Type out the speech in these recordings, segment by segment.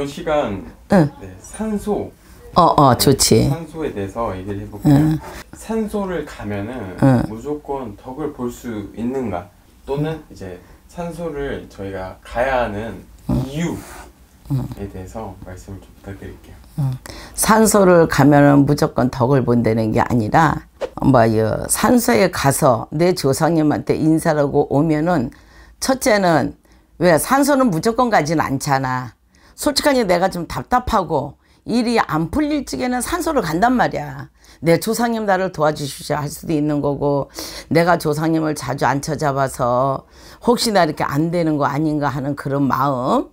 이번 시간 응. 네, 산소 어, 어, 좋지. 네, 산소에 대해서 얘기를 해볼게요. 응. 산소를 가면은 응. 무조건 덕을 볼 수 있는가? 또는 이제 산소를 저희가 가야 하는 이유에 대해서 말씀을 좀 부탁드릴게요. 산소를 가면은 무조건 덕을 본다는 게 아니라 뭐 산소에 가서 내 조상님한테 인사하고 오면은 첫째는 왜 산소는 무조건 가진 않잖아. 솔직하게 내가 좀 답답하고 일이 안 풀릴 적에는 산소를 간단 말이야. 내 조상님 나를 도와주십시오 할 수도 있는 거고 내가 조상님을 자주 안 쳐잡아서 혹시나 이렇게 안 되는 거 아닌가 하는 그런 마음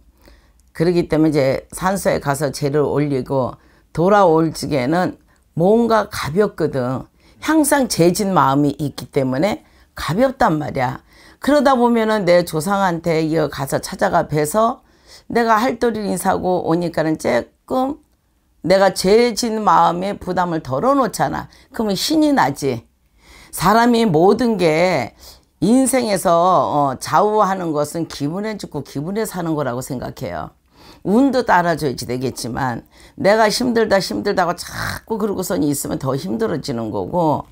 그러기 때문에 이제 산소에 가서 재를 올리고 돌아올 적에는 뭔가 가볍거든 항상 재진 마음이 있기 때문에 가볍단 말이야 그러다 보면은 내 조상한테 이어 가서 찾아가 뵈서 내가 할도리를 인사하고 오니까는 조금 내가 죄진 마음에 부담을 덜어놓잖아. 그러면 신이 나지. 사람이 모든 게 인생에서 어, 좌우하는 것은 기분에 죽고 기분에 사는 거라고 생각해요. 운도 따라줘야지 되겠지만 내가 힘들다 힘들다고 자꾸 그러고선 있으면 더 힘들어지는 거고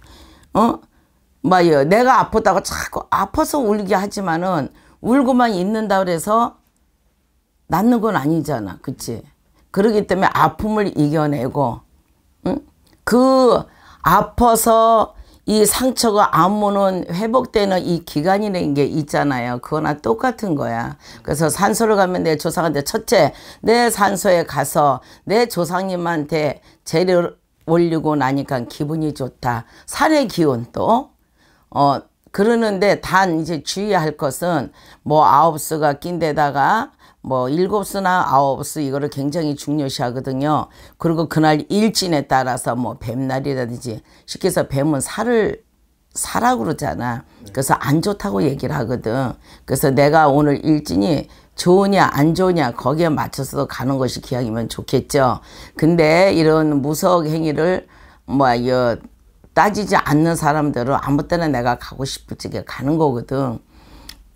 어? 막요 내가 아프다고 자꾸 아파서 울게 하지만은 울고만 있는다 그래서 낫는 건 아니잖아. 그치? 그러기 때문에 아픔을 이겨내고, 응? 그 아파서 이 상처가 안 무는 회복되는 이 기간이라는 게 있잖아요. 그거나 똑같은 거야. 그래서 산소를 가면 내 조상한테 첫째 내 산소에 가서 내 조상님한테 재를 올리고 나니까 기분이 좋다. 산의 기운 또 어, 그러는데 단 이제 주의할 것은 뭐 아홉수가 낀 데다가 뭐 일곱 수나 아홉 수 이거를 굉장히 중요시 하거든요. 그리고 그날 일진에 따라서 뭐 뱀날이라든지 쉽게 해서 뱀은 살을 사라 그러잖아. 그래서 안 좋다고 얘기를 하거든. 그래서 내가 오늘 일진이 좋으냐 안 좋으냐 거기에 맞춰서 가는 것이 기왕이면 좋겠죠. 근데 이런 무속 행위를 뭐 따지지 않는 사람들은 아무 때나 내가 가고 싶을 적에 가는 거거든.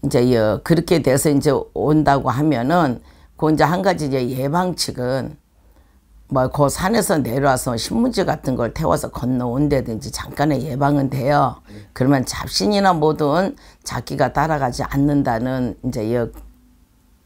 이제 그렇게 돼서 이제 온다고 하면은 그 이제 한 가지 이제 예방칙은 뭐그 산에서 내려와서 신문지 같은 걸 태워서 건너온다든지 잠깐의 예방은 돼요. 그러면 잡신이나 뭐든 자기가 따라가지 않는다는 이제 여,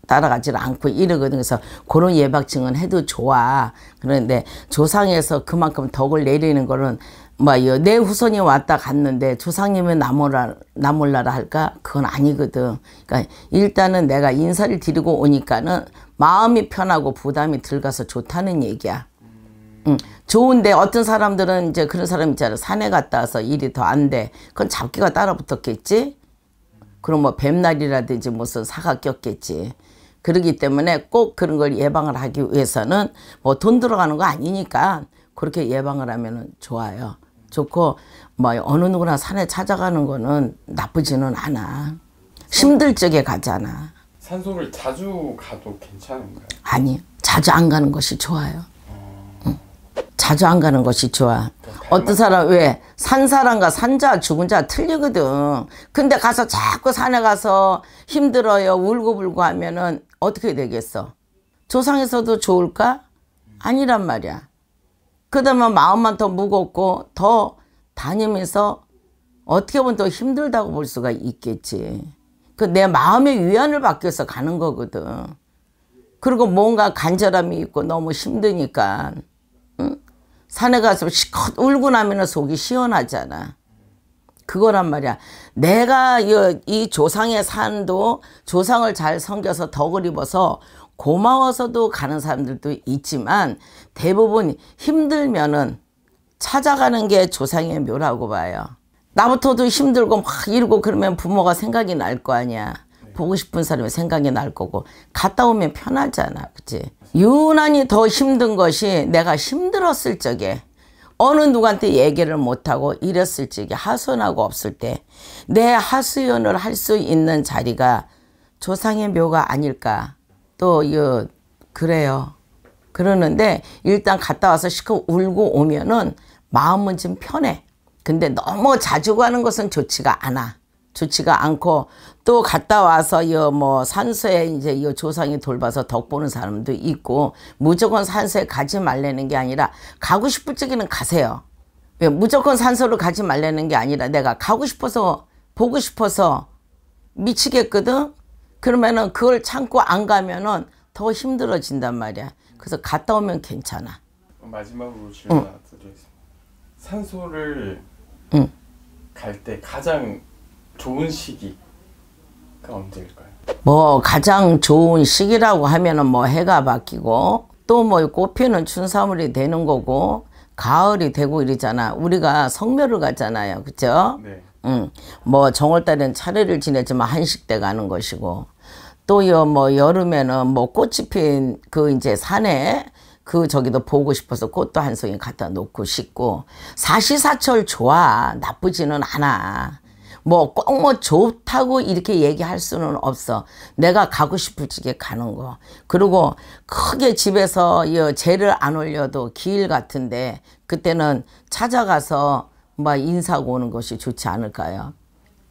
따라가질 않고 이러거든. 그래서 그런 예방증은 해도 좋아. 그런데 조상에서 그만큼 덕을 내리는 거는 뭐내 후손이 왔다 갔는데 조상님의 나몰라 나몰라라 할까 그건 아니거든. 그러니까 일단은 내가 인사를 드리고 오니까는 마음이 편하고 부담이 들가서 좋다는 얘기야. 음, 좋은데 어떤 사람들은 이제 그런 사람 있잖아 산에 갔다 와서 일이 더 안 돼. 그건 잡기가 따라붙었겠지. 그럼 뭐 뱀날이라든지 무슨 사가 꼈겠지. 그러기 때문에 꼭 그런 걸 예방을 하기 위해서는 뭐 돈 들어가는 거 아니니까 그렇게 예방을 하면 좋아요. 좋고 뭐 어느 누구나 산에 찾아가는 거는 나쁘지는 않아. 힘들 적에 가잖아. 산소를 자주 가도 괜찮은가요? 아니, 자주 안 가는 것이 좋아요. 어. 자주 안 가는 것이 좋아. 어떤 사람 왜산 사람과 산자 죽은 자 틀리거든. 근데 가서 자꾸 산에 가서 힘들어요, 울고불고 하면은 어떻게 되겠어? 조상에서도 좋을까? 아니란 말이야. 그러면 마음만 더 무겁고 더 다니면서 어떻게 보면 더 힘들다고 볼 수가 있겠지. 그 내 마음의 위안을 받기 위해서 가는 거거든. 그리고 뭔가 간절함이 있고 너무 힘드니까 응? 산에 가서 시컷 울고 나면 속이 시원하잖아. 그거란 말이야. 내가 이, 이 조상의 산도 조상을 잘 섬겨서 덕을 입어서 고마워서도 가는 사람들도 있지만 대부분 힘들면은 찾아가는 게 조상의 묘라고 봐요. 나부터도 힘들고 막 이러고 그러면 부모가 생각이 날 거 아니야. 보고 싶은 사람이 생각이 날 거고 갔다 오면 편하잖아 그치 유난히 더 힘든 것이 내가 힘들었을 적에 어느 누구한테 얘기를 못하고 이랬을 적에 하소연하고 없을 때 내 하소연을 할 수 있는 자리가 조상의 묘가 아닐까 또 이, 그래요. 그러는데 일단 갔다 와서 시커 울고 오면은 마음은 좀 편해. 근데 너무 자주 가는 것은 좋지가 않아. 좋지가 않고 또 갔다 와서 이뭐 산소에 이제 이 조상이 돌봐서 덕 보는 사람도 있고 무조건 산소에 가지 말라는 게 아니라 가고 싶을 적에는 가세요. 무조건 산소로 가지 말라는 게 아니라 내가 가고 싶어서 보고 싶어서 미치겠거든. 그러면은 그걸 참고 안 가면은 더 힘들어진단 말이야. 그래서 갔다 오면 괜찮아. 마지막으로 질문 드리겠습니다. 산소를 응. 갈때 가장 좋은 시기가 언제일까요? 뭐 가장 좋은 시기라고 하면은 뭐 해가 바뀌고 또 뭐 꽃피는 춘사물이 되는 거고 가을이 되고 이러잖아. 우리가 성묘를 가잖아요 그죠? 네. 응. 뭐 정월달엔 차례를 지내지만 한식 때 가는 것이고 또요 뭐 여름에는 뭐 꽃이 핀그 이제 산에 그 저기도 보고 싶어서 꽃도 한 송이 갖다 놓고 싶고 사시사철 좋아 나쁘지는 않아 뭐 꼭뭐 뭐 좋다고 이렇게 얘기할 수는 없어 내가 가고 싶을 지게 가는 거 그리고 크게 집에서 이 재를 안 올려도 길 같은데 그때는 찾아가서 막인사고 뭐 오는 것이 좋지 않을까요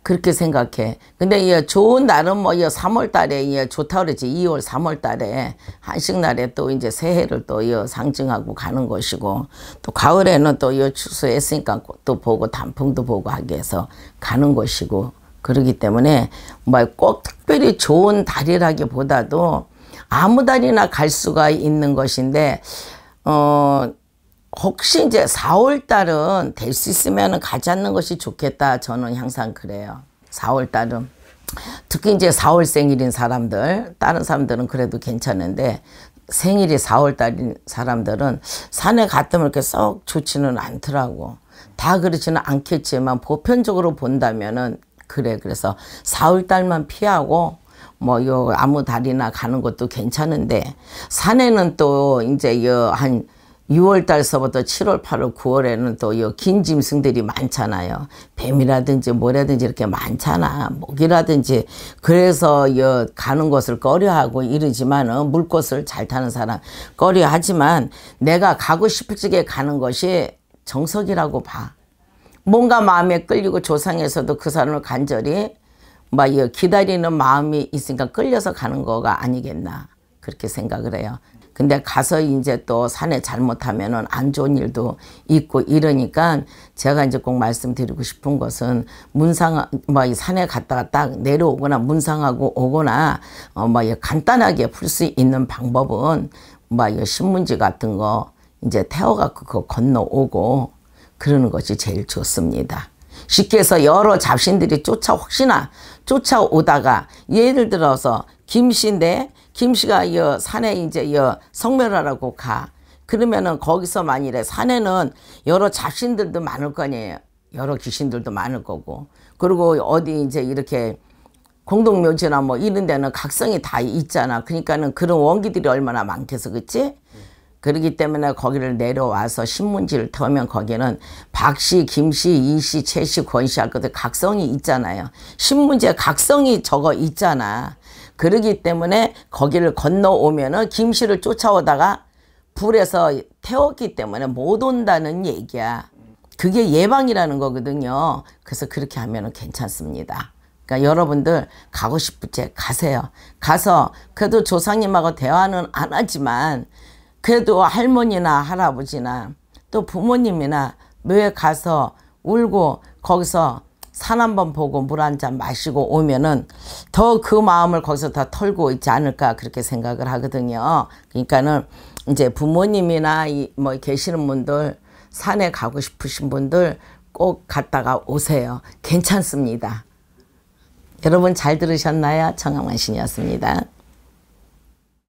그렇게 생각해. 근데 예, 좋은 날은 뭐 예, 3월 달에 예, 좋다 그러지 2월, 3월 달에 한식 날에 또 이제 새해를 또 예, 상징하고 가는 것이고 또 가을에는 또 예, 추수했으니까 꽃도 보고 단풍도 보고 하게 해서 가는 것이고 그러기 때문에 뭐 꼭 특별히 좋은 달이라기보다도 아무 달이나 갈 수가 있는 것인데 어 혹시 이제 4월 달은 될 수 있으면 가지 않는 것이 좋겠다. 저는 항상 그래요. 4월 달은. 특히 이제 4월 생일인 사람들, 다른 사람들은 그래도 괜찮은데 생일이 4월 달인 사람들은 산에 갔다면 이렇게 썩 좋지는 않더라고. 다 그렇지는 않겠지만 보편적으로 본다면은 그래. 그래서 4월 달만 피하고 뭐 요 아무 달이나 가는 것도 괜찮은데 산에는 또 이제 요한 6월달서부터 7월, 8월, 9월에는 또 긴 짐승들이 많잖아요. 뱀이라든지 뭐라든지 이렇게 많잖아. 목이라든지. 그래서 여 가는 것을 꺼려하고 이러지만은 물꽃을 잘 타는 사람 꺼려하지만 내가 가고 싶을 적에 가는 것이 정석이라고 봐. 뭔가 마음에 끌리고 조상에서도 그 사람을 간절히 막 기다리는 마음이 있으니까 끌려서 가는 거가 아니겠나 그렇게 생각을 해요. 근데 가서 이제 또 산에 잘못하면은 안 좋은 일도 있고 이러니까 제가 이제 꼭 말씀드리고 싶은 것은 문상 뭐 이 산에 갔다가 딱 내려오거나 문상하고 오거나 어뭐 간단하게 풀 수 있는 방법은 뭐 신문지 같은 거 이제 태워 갖고 그거 건너오고 그러는 것이 제일 좋습니다. 쉽게 해서 여러 잡신들이 쫓아 혹시나 쫓아오다가 예를 들어서 김씨인데 김 씨가 여 산에 이제 여 성멸하라고 가. 그러면은 거기서 만일에 산에는 여러 자신들도 많을 거 아니에요. 여러 귀신들도 많을 거고. 그리고 어디 이제 이렇게 공동묘지나 뭐 이런 데는 각성이 다 있잖아. 그러니까는 그런 원기들이 얼마나 많겠어. 그치? 그러기 때문에 거기를 내려와서 신문지를 터면 거기는 박씨, 김씨, 이씨, 최씨, 권씨 할 것들 각성이 있잖아요. 신문지에 각성이 저거 있잖아. 그러기 때문에 거기를 건너오면은 김씨를 쫓아오다가 불에서 태웠기 때문에 못 온다는 얘기야. 그게 예방이라는 거거든요. 그래서 그렇게 하면은 괜찮습니다. 그러니까 여러분들 가고 싶을 때 가세요. 가서 그래도 조상님하고 대화는 안 하지만 그래도 할머니나 할아버지나 또 부모님이나 묘에 가서 울고 거기서 산한번 보고 물 한 잔 마시고 오면은 더 그 마음을 거기서 다 털고 있지 않을까 그렇게 생각을 하거든요. 그러니까는 이제 부모님이나 이 뭐 계시는 분들 산에 가고 싶으신 분들 꼭 갔다가 오세요. 괜찮습니다. 여러분 잘 들으셨나요? 청아만신이었습니다.